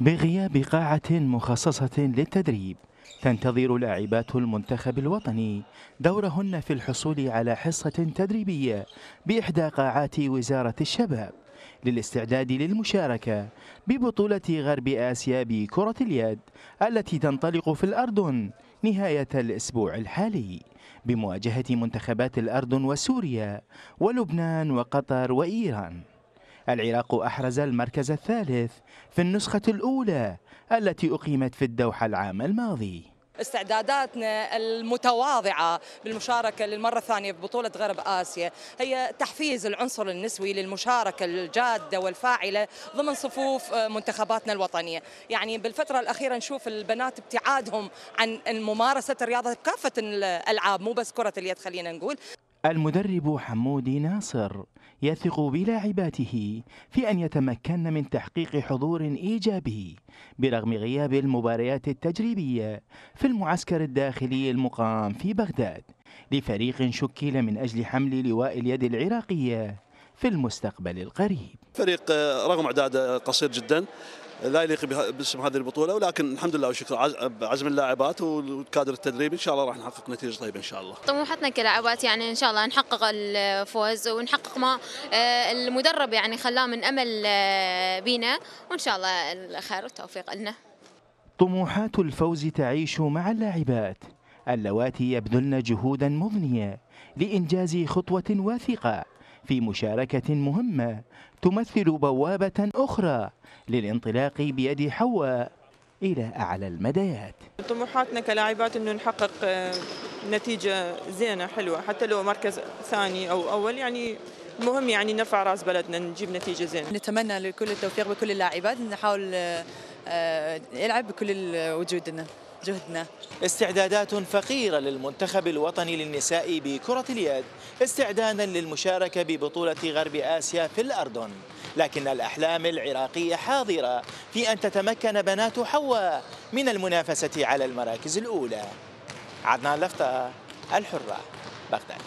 بغياب قاعة مخصصة للتدريب تنتظر لاعبات المنتخب الوطني دورهن في الحصول على حصة تدريبية بإحدى قاعات وزارة الشباب للاستعداد للمشاركة ببطولة غرب آسيا بكرة اليد التي تنطلق في الأردن نهاية الأسبوع الحالي بمواجهة منتخبات الأردن وسوريا ولبنان وقطر وإيران العراق أحرز المركز الثالث في النسخة الأولى التي أقيمت في الدوحة العام الماضي استعداداتنا المتواضعة بالمشاركة للمرة الثانية في بطولة غرب آسيا هي تحفيز العنصر النسوي للمشاركة الجادة والفاعلة ضمن صفوف آه، منتخباتنا الوطنية يعني بالفترة الأخيرة نشوف البنات ابتعادهم عن ممارسة الرياضة بكافة الألعاب مو بس كرة اليد خلينا نقول المدرب حمودي ناصر يثق بلاعباته في أن يتمكن من تحقيق حضور إيجابي برغم غياب المباريات التجريبية في المعسكر الداخلي المقام في بغداد لفريق شكل من أجل حمل لواء اليد العراقية في المستقبل القريب فريق آه، رغم اعداده آه، قصير جدا لا يليق باسم هذه البطوله ولكن الحمد لله وشكر عزم اللاعبات والكادر التدريبي ان شاء الله راح نحقق نتيجه طيبه ان شاء الله. طموحاتنا كلاعبات يعني ان شاء الله نحقق الفوز ونحقق ما آه، المدرب يعني خلاه من امل آه، بينا وان شاء الله الخير والتوفيق لنا. طموحات الفوز تعيش مع اللاعبات اللواتي يبذلن جهودا مضنيه لانجاز خطوه واثقه في مشاركة مهمة تمثل بوابة أخرى للانطلاق بيد حواء إلى أعلى المدايات طموحاتنا كلاعبات أنه نحقق آه، نتيجة زينة حلوة حتى لو مركز ثاني أو أول يعني المهم يعني نرفع راس بلدنا نجيب نتيجة زينة نتمنى لكل التوفيق بكل اللاعبات نحاول آه، آه، يلعب بكل وجودنا جهدنا استعدادات فقيرة للمنتخب الوطني للنساء بكرة اليد استعدادا للمشاركة ببطولة غرب آسيا في الأردن لكن الأحلام العراقية حاضرة في أن تتمكن بنات حواء من المنافسة على المراكز الأولى عدنان لفتا الحرة بغداد